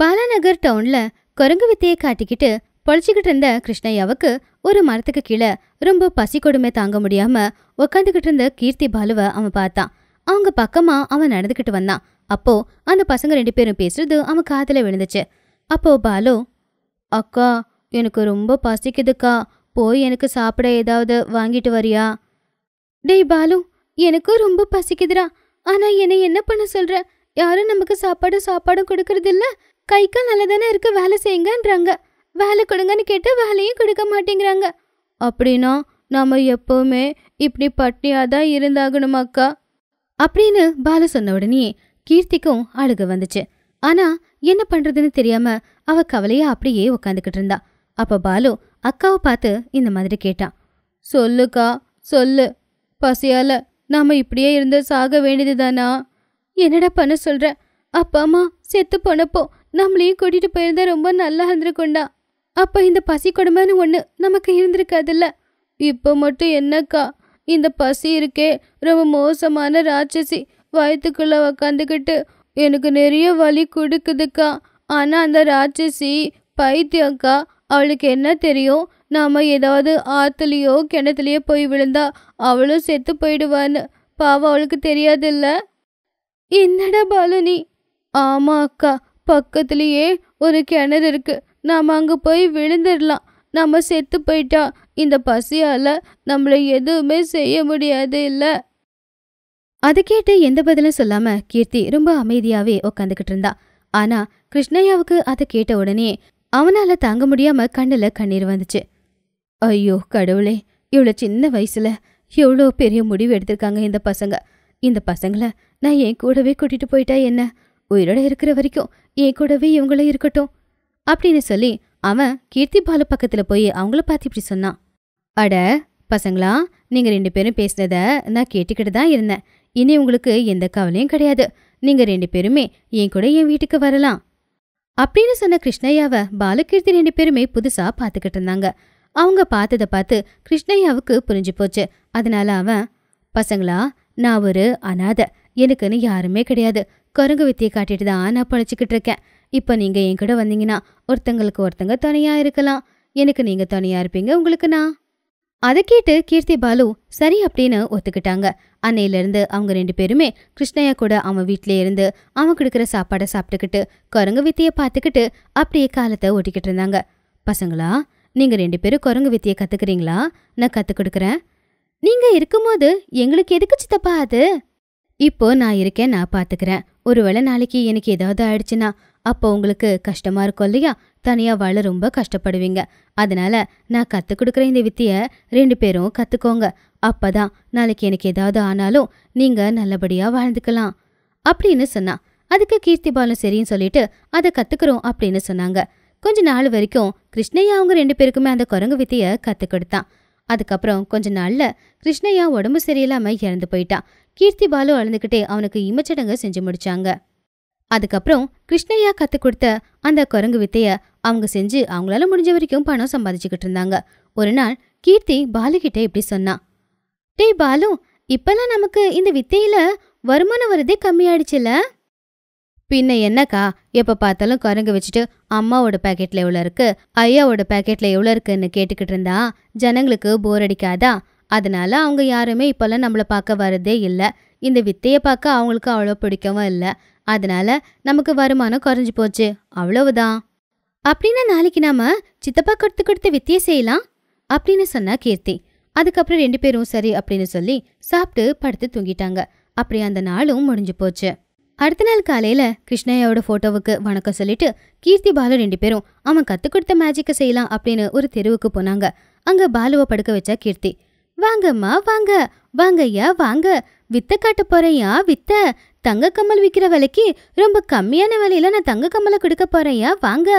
பாலாநகர் டவுன்ல குரங்கு வித்தையை காட்டிக்கிட்டு பொழைச்சிக்கிட்டு இருந்த கிருஷ்ணையாவுக்கு ஒரு மரத்துக்கு கீழே ரொம்ப பசி கொடுமை தாங்க முடியாம உக்காந்துக்கிட்டு இருந்த கீர்த்தி பாலுவை அவன் பார்த்தான் அவங்க பக்கமா அவன் நடந்துக்கிட்டு வந்தான் அப்போ அந்த பசங்க ரெண்டு பேரும் பேசுறது அவன் காதல விழுந்துச்சு அப்போ பாலு அக்கா எனக்கு ரொம்ப பசிக்குதுக்கா போய் எனக்கு சாப்பிட ஏதாவது வாங்கிட்டு வரியா டேய் பாலு எனக்கும் ரொம்ப பசிக்குதுடா ஆனா என்னை என்ன பண்ண சொல்ற யாரும் நமக்கு சாப்பாடு சாப்பாடும் கொடுக்கறதில்ல கைக்கால் நல்லா தானே இருக்கு வேலை செய்யுங்கன்றாங்க வேலை கொடுங்கன்னு கேட்டால் வேலையும் கொடுக்க மாட்டேங்கிறாங்க அப்படின்னா நாம் எப்போவுமே இப்படி பட்டியாக தான் இருந்தாகணும் அக்கா அப்படின்னு பால சொன்ன உடனே கீர்த்திக்கும் அழுக வந்துச்சு ஆனால் என்ன பண்ணுறதுன்னு தெரியாமல் அவள் கவலையாக அப்படியே உட்காந்துக்கிட்டு இருந்தா அப்போ பாலு அக்காவை பார்த்து இந்த மாதிரி கேட்டான் சொல்லுக்கா சொல்லு பசியால் நாம் இப்படியே இருந்து சாக வேண்டியது தானா என்னடா பண்ண சொல்கிற அப்பா அம்மா செத்து போனப்போ நம்மளையும் கூட்டிகிட்டு போயிருந்தா ரொம்ப நல்லா இருந்திருக்கோண்டா அப்போ இந்த பசி கொடுமைன்னு ஒன்று நமக்கு இருந்திருக்காதுல்ல இப்போ மட்டும் என்னக்கா இந்த பசி இருக்கே ரொம்ப மோசமான ராட்சசி வயிற்றுக்குள்ளே உக்காந்துக்கிட்டு எனக்கு நிறைய வலி கொடுக்குதுக்கா ஆனால் அந்த ராட்சசி பைத்தியக்கா அவளுக்கு என்ன தெரியும் நாம் ஏதாவது ஆற்றுலையோ கிணத்துலையோ போய் விழுந்தா அவளும் செத்து போயிடுவான்னு பாவம் அவளுக்கு தெரியாதுல்ல என்னடா பாலுனி ஆமா அக்கா பக்கத்துலேயே ஒரு கிணறு இருக்கு நாம் அங்கே போய் விழுந்துடலாம் நம்ம செத்து போயிட்டா இந்த பசியால் நம்மளை எதுவுமே செய்ய முடியாது இல்லை அதை கேட்டு எந்த பதிலும் சொல்லாம கீர்த்தி ரொம்ப அமைதியாவே உக்காந்துக்கிட்டு இருந்தா ஆனா கிருஷ்ணய்யாவுக்கு அதை கேட்ட உடனே அவனால தாங்க முடியாம கண்ணுல கண்ணீர் வந்துச்சு ஐயோ கடவுளே இவ்வளோ சின்ன வயசுல எவ்வளோ பெரிய முடிவு எடுத்திருக்காங்க இந்த பசங்க இந்த பசங்களை நான் என் கூடவே கூட்டிட்டு போயிட்டா என்ன உயிரோட இருக்கிற வரைக்கும் என் கூடவே இவங்களே இருக்கட்டும் அப்படின்னு சொல்லி அவன் கீர்த்தி பாலு பக்கத்துல போய் அவங்கள பார்த்து இப்படி சொன்னான் அட பசங்களா நீங்க ரெண்டு பேரும் பேசுனத நான் கேட்டுக்கிட்டு தான் இருந்தேன் இனி உங்களுக்கு எந்த கவலையும் கிடையாது நீங்க ரெண்டு பேருமே என் கூட என் வீட்டுக்கு வரலாம் அப்படின்னு சொன்ன கிருஷ்ணய்யாவ பாலகீர்த்தி ரெண்டு பேருமே புதுசா பாத்துக்கிட்டு இருந்தாங்க அவங்க பார்த்ததை பார்த்து கிருஷ்ணய்யாவுக்கு புரிஞ்சு போச்சு அதனால அவன் பசங்களா நான் ஒரு அனாத எனக்குன்னு யாருமே கிடையாது குரங்கு வித்தியை காட்டிட்டு தான் நான் பழச்சிக்கிட்டு இருக்கேன் இப்போ நீங்கள் என் கூட வந்தீங்கன்னா ஒருத்தங்களுக்கு ஒருத்தங்க துணையாக இருக்கலாம் எனக்கு நீங்கள் துணையாக இருப்பீங்க உங்களுக்கு நான் அதை கேட்டு கீர்த்தி பாலு சரி அப்படின்னு ஒத்துக்கிட்டாங்க அன்னையிலேருந்து அவங்க ரெண்டு பேருமே கிருஷ்ணயா கூட அவன் வீட்டிலே இருந்து அவன் கொடுக்குற சாப்பாடை சாப்பிட்டுக்கிட்டு குரங்கு வித்தியை பார்த்துக்கிட்டு அப்படியே காலத்தை ஓட்டிக்கிட்டு இருந்தாங்க பசங்களா நீங்கள் ரெண்டு பேரும் குரங்கு வித்தியை கற்றுக்குறீங்களா நான் கற்றுக் கொடுக்குறேன் நீங்கள் இருக்கும்போது எங்களுக்கு எதுக்கு சித்தப்பா அது இப்போ நான் இருக்கேன் நான் பார்த்துக்கிறேன் ஒருவேளை நாளைக்கு எனக்கு ஏதாவது ஆயிடுச்சுன்னா அப்போ உங்களுக்கு கஷ்டமாக இருக்கும் இல்லையா தனியாக வாழ ரொம்ப கஷ்டப்படுவீங்க அதனால் நான் கற்றுக் கொடுக்குற இந்த வித்தியை ரெண்டு பேரும் கற்றுக்கோங்க அப்போ தான் நாளைக்கு எனக்கு ஏதாவது ஆனாலும் நீங்கள் நல்லபடியாக வாழ்ந்துக்கலாம் அப்படின்னு சொன்னான் அதுக்கு கீர்த்தி பாலம் சரின்னு சொல்லிட்டு அதை கற்றுக்குறோம் அப்படின்னு சொன்னாங்க கொஞ்ச நாள் வரைக்கும் கிருஷ்ணையா அவங்க ரெண்டு பேருக்குமே அந்த குரங்கு வித்தியை கற்றுக் கொடுத்தான் அதுக்கப்புறம் கொஞ்ச நாள்ல கிருஷ்ணையா உடம்பு சரியில்லாம இறந்து போயிட்டான் கீர்த்தி பாலு அழுந்துகிட்டே அவனுக்கு இமச்சடங்க செஞ்சு முடிச்சாங்க அதுக்கப்புறம் கிருஷ்ணையா கத்து கொடுத்த அந்த குரங்கு வித்தைய அவங்க செஞ்சு அவங்களால முடிஞ்ச வரைக்கும் பணம் சம்பாதிச்சுக்கிட்டு இருந்தாங்க ஒரு நாள் கீர்த்தி பாலு கிட்ட இப்படி சொன்னான் டேய் பாலு இப்பெல்லாம் நமக்கு இந்த வித்தையில வருமானம் வர்றதே கம்மியாயிடுச்சுல்ல பின்ன என்னக்கா எப்போ பார்த்தாலும் குரங்கு வச்சுட்டு அம்மாவோட பேக்கெட்ல எவ்வளோ இருக்கு ஐயாவோட பேக்கெட்ல எவ்வளோ இருக்குன்னு கேட்டுக்கிட்டு இருந்தா ஜனங்களுக்கு போர் அடிக்காதா அதனால அவங்க யாருமே இப்போல்லாம் நம்மளை பார்க்க வரதே இல்லை இந்த வித்தையை பார்க்க அவங்களுக்கு அவ்வளோ பிடிக்கவும் இல்லை அதனால நமக்கு வருமானம் குறைஞ்சி போச்சு அவ்வளவுதான் அப்படின்னா நாளைக்கு நாம சித்தப்பா கொடுத்து கொடுத்து வித்தியை செய்யலாம் அப்படின்னு சொன்னா கீர்த்தி அதுக்கப்புறம் ரெண்டு பேரும் சரி அப்படின்னு சொல்லி சாப்பிட்டு படுத்து தூங்கிட்டாங்க அப்படி அந்த நாளும் முடிஞ்சு போச்சு அடுத்த நாள் காலையில் கிருஷ்ணயாவோட ஃபோட்டோவுக்கு வணக்கம் சொல்லிட்டு கீர்த்தி பாலு ரெண்டு பேரும் அவன் கற்றுக் கொடுத்த மேஜிக்கை செய்யலாம் அப்படின்னு ஒரு தெருவுக்கு போனாங்க அங்கே பாலுவை படுக்க வச்சா கீர்த்தி வாங்கம்மா வாங்க வாங்க ஐயா வாங்க வித்த காட்ட போறையா வித்த தங்க கம்மல் விற்கிற விலைக்கு ரொம்ப கம்மியான விலையில நான் தங்க கம்மலை கொடுக்க போறேயா வாங்க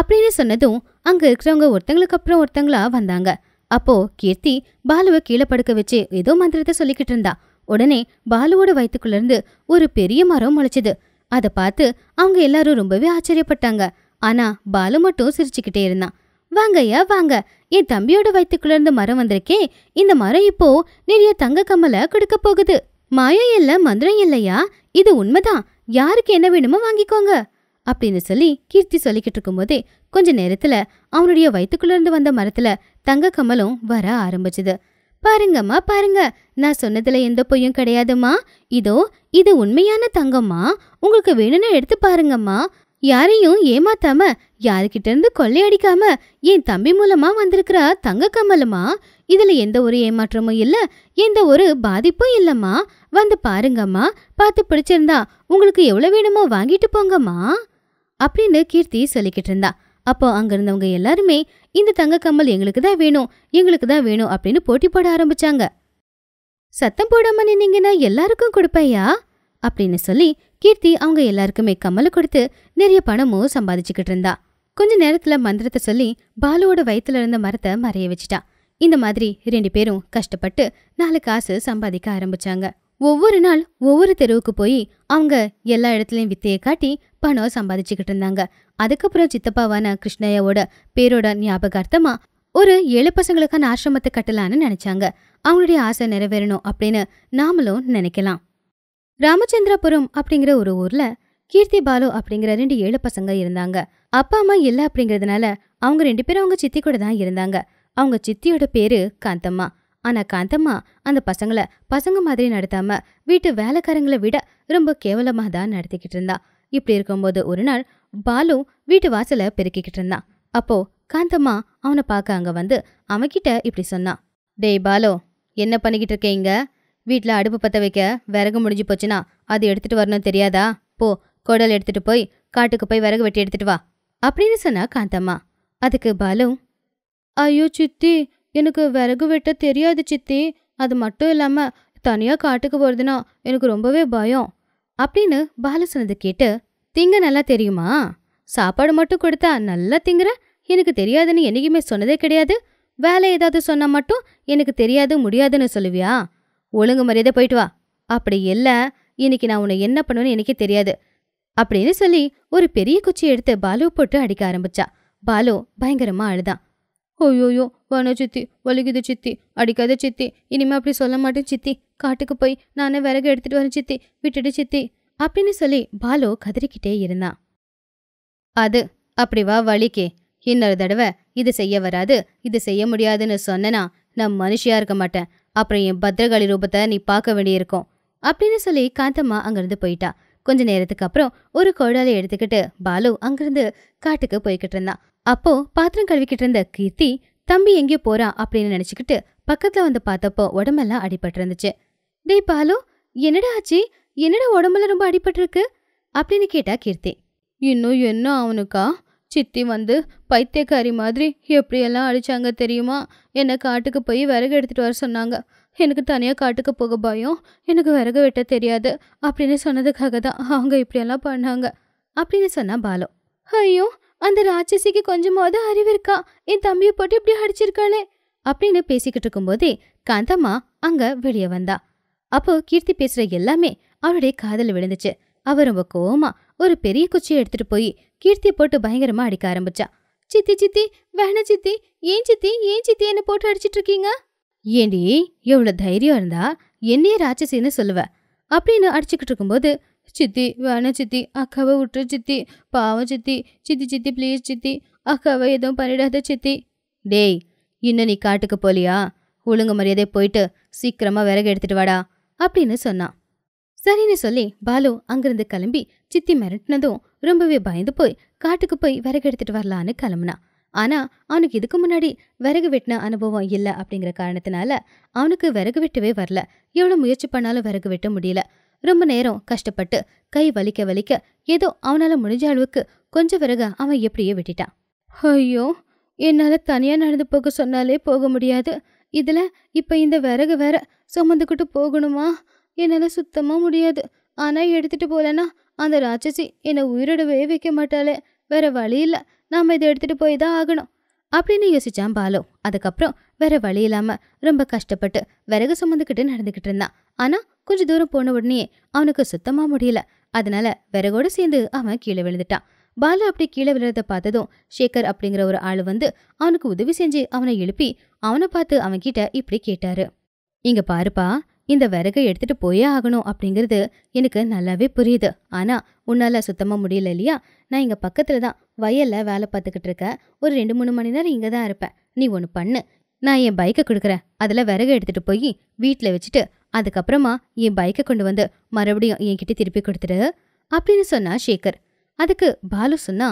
அப்படின்னு சொன்னதும் அங்க இருக்கிறவங்க ஒருத்தங்களுக்கு அப்புறம் ஒருத்தங்களா வந்தாங்க அப்போ கீர்த்தி பாலுவை கீழே படுக்க வச்சு ஏதோ மந்திரத்தை சொல்லிக்கிட்டு இருந்தா உடனே பாலுவோட வயிற்றுக்குள்ளேருந்து ஒரு பெரிய மரம் முளைச்சது அதை பார்த்து அவங்க எல்லாரும் ரொம்பவே ஆச்சரியப்பட்டாங்க ஆனா பாலு மட்டும் சிரிச்சுக்கிட்டே இருந்தான் வாங்க ஐயா வாங்க என் தம்பியோட வயிற்றுக்குள்ளேருந்து மரம் வந்திருக்கே இந்த மரம் இப்போ நிறைய தங்க கம்மலை கொடுக்க போகுது மாயம் இல்லை மந்திரம் இல்லையா இது உண்மைதான் யாருக்கு என்ன வேணுமோ வாங்கிக்கோங்க அப்படின்னு சொல்லி கீர்த்தி சொல்லிக்கிட்டு இருக்கும்போதே கொஞ்ச நேரத்துல அவனுடைய வயிற்றுக்குள்ளேருந்து வந்த மரத்துல தங்க கம்மலும் வர ஆரம்பிச்சுது பாருங்கம்மா பாருங்க நான் சொன்னதுல எந்த பொய்யும் கிடையாதுமா இதோ இது உண்மையான தங்கம்மா உங்களுக்கு வேணும்னு எடுத்து பாருங்கம்மா யாரையும் ஏமாத்தாம யாருக்கிட்ட இருந்து கொள்ளையடிக்காம என் தம்பி மூலமா வந்திருக்கிற தங்க கமலுமா இதுல எந்த ஒரு ஏமாற்றமும் இல்ல எந்த ஒரு பாதிப்பும் இல்லம்மா வந்து பாருங்கம்மா பார்த்து பிடிச்சிருந்தா உங்களுக்கு எவ்வளவு வேணுமோ வாங்கிட்டு போங்கம்மா அப்படின்னு கீர்த்தி சொல்லிக்கிட்டு இருந்தா அப்போ அங்க இருந்தவங்க எல்லாருமே இந்த தங்க கம்மல் எங்களுக்கு தான் வேணும் எங்களுக்கு தான் வேணும் அப்படின்னு போட்டி போட ஆரம்பிச்சாங்க சத்தம் போடாம நின்னீங்கன்னா எல்லாருக்கும் கொடுப்பையா அப்படின்னு சொல்லி கீர்த்தி அவங்க எல்லாருக்குமே கம்மலை கொடுத்து நிறைய பணமும் சம்பாதிச்சுக்கிட்டு இருந்தா கொஞ்ச நேரத்துல மந்திரத்தை சொல்லி பாலுவோட வயத்துல இருந்த மரத்தை மறைய வச்சுட்டா இந்த மாதிரி ரெண்டு பேரும் கஷ்டப்பட்டு நாலு காசு சம்பாதிக்க ஆரம்பிச்சாங்க ஒவ்வொரு நாள் ஒவ்வொரு தெருவுக்கு போய் அவங்க எல்லா இடத்துலயும் வித்தையை காட்டி பணம் சம்பாதிச்சுக்கிட்டு இருந்தாங்க அதுக்கப்புறம் சித்தப்பாவான கிருஷ்ணய்யாவோட பேரோட ஞாபகார்த்தமா ஒரு ஏழு பசங்களுக்கான ஆசிரமத்தை கட்டலான்னு நினைச்சாங்க அவங்களுடைய ஆசை நிறைவேறணும் அப்படின்னு நாமளும் நினைக்கலாம் ராமச்சந்திரபுரம் அப்படிங்கிற ஒரு ஊர்ல கீர்த்தி பாலு அப்படிங்கிற ரெண்டு ஏழு பசங்க இருந்தாங்க அப்பா அம்மா இல்லை அப்படிங்கிறதுனால அவங்க ரெண்டு பேரும் அவங்க சித்தி கூட தான் இருந்தாங்க அவங்க சித்தியோட பேரு காந்தம்மா ஆனா காந்தம்மா அந்த பசங்களை பசங்க மாதிரி நடத்தாம வீட்டு வேலைக்காரங்களை விட ரொம்ப கேவலமாக தான் நடத்திக்கிட்டு இருந்தா இப்படி இருக்கும்போது ஒரு நாள் பாலு வீட்டு வாசல பெருக்கிக்கிட்டு இருந்தான் அப்போ காந்தம்மா அவனை பார்க்க அங்க வந்து அவன்கிட்ட இப்படி சொன்னான் டேய் பாலு என்ன பண்ணிக்கிட்டு இருக்கீங்க வீட்டில் அடுப்பு பற்ற வைக்க விறகு முடிஞ்சு போச்சுன்னா அது எடுத்துட்டு வரணும் தெரியாதா போ குடல் எடுத்துட்டு போய் காட்டுக்கு போய் விறகு வெட்டி எடுத்துட்டு வா அப்படின்னு சொன்னா காந்தம்மா அதுக்கு பாலு ஐயோ சித்தி எனக்கு விறகு வெட்ட தெரியாது சித்தி அது மட்டும் இல்லாமல் தனியாக காட்டுக்கு போகிறதுனா எனக்கு ரொம்பவே பயம் அப்படின்னு பாலு சொன்னது கேட்டு திங்க நல்லா தெரியுமா சாப்பாடு மட்டும் கொடுத்தா நல்லா திங்குற எனக்கு தெரியாதுன்னு என்னைக்குமே சொன்னதே கிடையாது வேலை ஏதாவது சொன்னால் மட்டும் எனக்கு தெரியாது முடியாதுன்னு சொல்லுவியா ஒழுங்கு மரியாதை போயிட்டு வா அப்படி இல்லை இன்னைக்கு நான் உன்னை என்ன பண்ணுவேன்னு எனக்கே தெரியாது அப்படின்னு சொல்லி ஒரு பெரிய குச்சி எடுத்து பாலு போட்டு அடிக்க ஆரம்பிச்சா பாலு பயங்கரமா அழுதான் ஓயோயோ வன சித்தி வலிக்குது சித்தி அடிக்காத சித்தி இனிமே அப்படி சொல்ல மாட்டேன் சித்தி காட்டுக்கு போய் நானே விறகு எடுத்துட்டு வரேன் சித்தி விட்டுட்டு சித்தி அப்படின்னு சொல்லி பாலு கதறிக்கிட்டே இருந்தான் அது அப்படி வா வழிக்கே இன்னொரு தடவை இது செய்ய வராது இது செய்ய முடியாதுன்னு சொன்னனா நான் மனுஷியா இருக்க மாட்டேன் அப்புறம் என் பத்திரகாளி ரூபத்தை நீ பார்க்க வேண்டியிருக்கும் அப்படின்னு சொல்லி காந்தம்மா அங்கிருந்து போயிட்டா கொஞ்ச நேரத்துக்கு அப்புறம் ஒரு கோடாலை எடுத்துக்கிட்டு பாலு அங்கிருந்து காட்டுக்கு போய்கிட்டு இருந்தான் அப்போ பாத்திரம் கழுவிக்கிட்டு இருந்த கீர்த்தி தம்பி எங்கே போறா அப்படின்னு நினைச்சுக்கிட்டு பக்கத்துல வந்து பார்த்தப்போ உடம்பெல்லாம் அடிபட்டு இருந்துச்சு டேய் பாலு என்னடா ஆச்சு என்னடா உடம்புல ரொம்ப அடிபட்டிருக்கு அப்படின்னு கேட்டா கீர்த்தி இன்னும் என்ன அவனுக்கா சித்தி வந்து பைத்தியக்காரி மாதிரி எப்படியெல்லாம் அடித்தாங்க தெரியுமா என்னை காட்டுக்கு போய் விறகு எடுத்துகிட்டு வர சொன்னாங்க எனக்கு தனியாக காட்டுக்கு போக பயம் எனக்கு விறகு வெட்ட தெரியாது அப்படின்னு சொன்னதுக்காக தான் அவங்க இப்படியெல்லாம் பண்ணாங்க அப்படின்னு சொன்னா பாலு ஐயோ அந்த ராட்சசிக்கு கொஞ்சமாவது அறிவு இருக்கா என் தம்பியை போட்டு இப்படி அடிச்சிருக்காளே அப்படின்னு பேசிக்கிட்டு இருக்கும்போதே காந்தம்மா அங்கே வெளியே வந்தா அப்போ கீர்த்தி பேசுகிற எல்லாமே அவருடைய காதல் விழுந்துச்சு அவ ரொம்ப கோவமா ஒரு பெரிய குச்சியை எடுத்துட்டு போய் கீர்த்தி போட்டு பயங்கரமா அடிக்க ஆரம்பிச்சா சித்தி சித்தி வேண சித்தி ஏன் சித்தி ஏன் சித்தி என்ன போட்டு அடிச்சிட்டு இருக்கீங்க ஏண்டி எவ்வளவு தைரியம் இருந்தா என்னையே ராட்சசின்னு சொல்லுவ அப்படின்னு அடிச்சுக்கிட்டு இருக்கும்போது சித்தி வேண சித்தி அக்காவை விட்டு சித்தி பாவம் சித்தி சித்தி சித்தி ப்ளீஸ் சித்தி அக்காவை எதுவும் பண்ணிடாத சித்தி டேய் இன்னும் நீ காட்டுக்கு போலியா ஒழுங்கு மரியாதை போயிட்டு சீக்கிரமா விறகு எடுத்துட்டு வாடா அப்படின்னு சொன்னான் சரின்னு சொல்லி பாலு அங்கிருந்து கிளம்பி சித்தி மிரட்டினதும் ரொம்பவே பயந்து போய் காட்டுக்கு போய் விறகு எடுத்துட்டு வரலான்னு கிளம்புனான் ஆனா அவனுக்கு இதுக்கு முன்னாடி விறகு வெட்டின அனுபவம் இல்லை அப்படிங்கிற காரணத்தினால அவனுக்கு விறகு வெட்டவே வரல எவ்வளவு முயற்சி பண்ணாலும் விறகு வெட்ட முடியல ரொம்ப நேரம் கஷ்டப்பட்டு கை வலிக்க வலிக்க ஏதோ அவனால முடிஞ்ச அளவுக்கு கொஞ்சம் விறகு அவன் எப்படியே வெட்டிட்டான் ஐயோ என்னால தனியா நடந்து போக சொன்னாலே போக முடியாது இதுல இப்ப இந்த விறகு வேற சுமந்துக்கிட்டு போகணுமா என்னால் சுத்தமாக முடியாது ஆனால் எடுத்துகிட்டு போகலன்னா அந்த ராட்சசி என்னை உயிரோடவே வைக்க மாட்டாளே வேற வழி இல்லை நாம் இதை எடுத்துகிட்டு போய் தான் ஆகணும் அப்படின்னு யோசித்தான் பாலு அதுக்கப்புறம் வேற வழி இல்லாமல் ரொம்ப கஷ்டப்பட்டு விறகு சுமந்துக்கிட்டு நடந்துக்கிட்டு இருந்தான் ஆனால் கொஞ்சம் தூரம் போன உடனே அவனுக்கு சுத்தமாக முடியல அதனால விறகோடு சேர்ந்து அவன் கீழே விழுந்துட்டான் பாலு அப்படி கீழே விழுறத பார்த்ததும் ஷேகர் அப்படிங்கிற ஒரு ஆள் வந்து அவனுக்கு உதவி செஞ்சு அவனை எழுப்பி அவனை பார்த்து அவன்கிட்ட இப்படி கேட்டாரு இங்க பாருப்பா இந்த விறகை எடுத்துட்டு போயே ஆகணும் அப்படிங்கிறது எனக்கு நல்லாவே புரியுது ஆனால் உன்னால் சுத்தமாக முடியல இல்லையா நான் இங்கே பக்கத்தில் தான் வயலில் வேலை பார்த்துக்கிட்டு இருக்கேன் ஒரு ரெண்டு மூணு மணி நேரம் இங்கே தான் இருப்பேன் நீ ஒன்று பண்ணு நான் என் பைக்கை கொடுக்குறேன் அதில் விறகு எடுத்துகிட்டு போய் வீட்டில் வச்சுட்டு அதுக்கப்புறமா என் பைக்கை கொண்டு வந்து மறுபடியும் என்கிட்ட திருப்பி கொடுத்துரு அப்படின்னு சொன்னா சேகர் அதுக்கு பாலு சொன்னா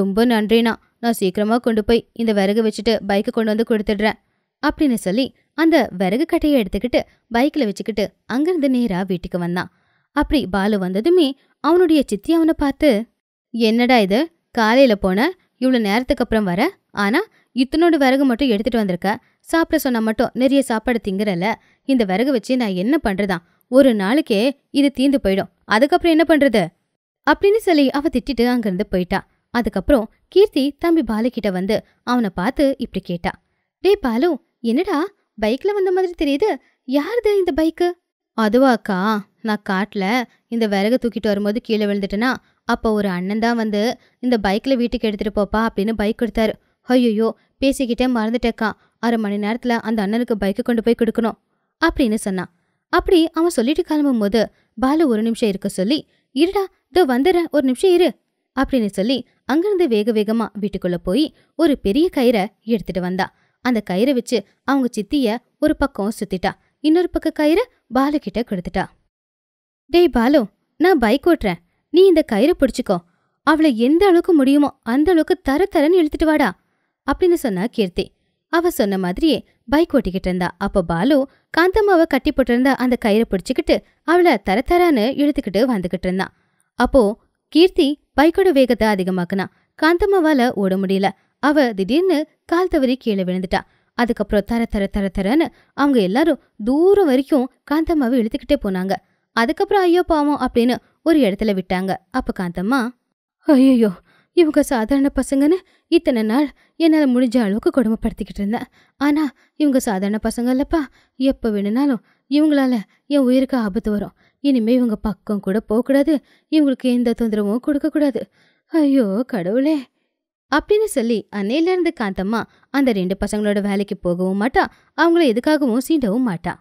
ரொம்ப நன்றிண்ணா நான் சீக்கிரமாக கொண்டு போய் இந்த விறகு வச்சுட்டு பைக்கை கொண்டு வந்து கொடுத்துடுறேன் அப்படின்னு சொல்லி அந்த விறகு கட்டையை எடுத்துக்கிட்டு பைக்கில் வச்சுக்கிட்டு அங்கிருந்து நேராக வீட்டுக்கு வந்தான் அப்படி பாலு வந்ததுமே அவனுடைய சித்தி அவனை பார்த்து என்னடா இது காலையில் போன இவ்வளோ நேரத்துக்கு அப்புறம் வர ஆனால் இத்தனோடு விறகு மட்டும் எடுத்துகிட்டு வந்திருக்க சாப்பிட சொன்னால் மட்டும் நிறைய சாப்பாடு திங்குறல இந்த விறகு வச்சு நான் என்ன பண்ணுறதான் ஒரு நாளைக்கே இது தீந்து போயிடும் அதுக்கப்புறம் என்ன பண்ணுறது அப்படின்னு சொல்லி அவ திட்டிட்டு அங்கேருந்து போயிட்டா அதுக்கப்புறம் கீர்த்தி தம்பி பாலு கிட்ட வந்து அவனை பார்த்து இப்படி கேட்டா டே பாலு என்னடா பைக்ல வந்த மாதிரி தெரியுது யாருது இந்த பைக்கு அதுவாக்கா நான் காட்டில் இந்த விறகு தூக்கிட்டு வரும்போது கீழே விழுந்துட்டேன்னா அப்போ ஒரு அண்ணன் தான் வந்து இந்த பைக்கில் வீட்டுக்கு எடுத்துகிட்டு போப்பா அப்படின்னு பைக் கொடுத்தாரு ஐயோ பேசிக்கிட்டே மறந்துட்டேக்கா அரை மணி நேரத்தில் அந்த அண்ணனுக்கு பைக்கை கொண்டு போய் கொடுக்கணும் அப்படின்னு சொன்னான் அப்படி அவன் சொல்லிட்டு கிளம்பும் போது பாலு ஒரு நிமிஷம் இருக்க சொல்லி இருடா இதோ வந்துடுறேன் ஒரு நிமிஷம் இரு அப்படின்னு சொல்லி அங்கிருந்து வேக வேகமாக வீட்டுக்குள்ளே போய் ஒரு பெரிய கயிறை எடுத்துகிட்டு வந்தா அந்த கயிறை வச்சு அவங்க சித்திய ஒரு பக்கம் சுத்திட்டா இன்னொரு பக்க கயிறு பாலு கிட்ட கொடுத்துட்டா டேய் பாலு நான் பைக் ஓட்டுறேன் நீ இந்த கயிறு பிடிச்சிக்கோ அவளை எந்த அளவுக்கு முடியுமோ அந்த அளவுக்கு தர தரன்னு இழுத்துட்டு வாடா அப்படின்னு சொன்னா கீர்த்தி அவ சொன்ன மாதிரியே பைக் ஓட்டிக்கிட்டு இருந்தா அப்ப பாலு காந்தம்மாவை கட்டி போட்டிருந்த அந்த கயிறை பிடிச்சுக்கிட்டு அவளை தர தரான்னு இழுத்துக்கிட்டு வந்துகிட்டு இருந்தான் அப்போ கீர்த்தி பைக்கோட வேகத்தை அதிகமாக்குனா காந்தம்மாவால ஓட முடியல அவ திடீர்னு கால் தவறி கீழே விழுந்துட்டா அதுக்கப்புறம் தர தர தர தரன்னு அவங்க எல்லாரும் தூரம் வரைக்கும் காந்தம்மாவை இழுத்துக்கிட்டே போனாங்க அதுக்கப்புறம் ஐயோ பாவம் அப்படின்னு ஒரு இடத்துல விட்டாங்க அப்ப காந்தம்மா ஐயோ இவங்க சாதாரண பசங்கன்னு இத்தனை நாள் என்னால் முடிஞ்ச அளவுக்கு கொடுமைப்படுத்திக்கிட்டு இருந்தேன் ஆனால் இவங்க சாதாரண பசங்க இல்லைப்பா எப்போ வேணுனாலும் இவங்களால என் உயிருக்கு ஆபத்து வரும் இனிமேல் இவங்க பக்கம் கூட போகக்கூடாது இவங்களுக்கு எந்த தொந்தரவும் கொடுக்கக்கூடாது ஐயோ கடவுளே அப்படின்னு சொல்லி அன்னையிலேருந்து காந்தம்மா அந்த ரெண்டு பசங்களோட வேலைக்கு போகவும் மாட்டா அவங்கள எதுக்காகவும் சீண்டவும் மாட்டா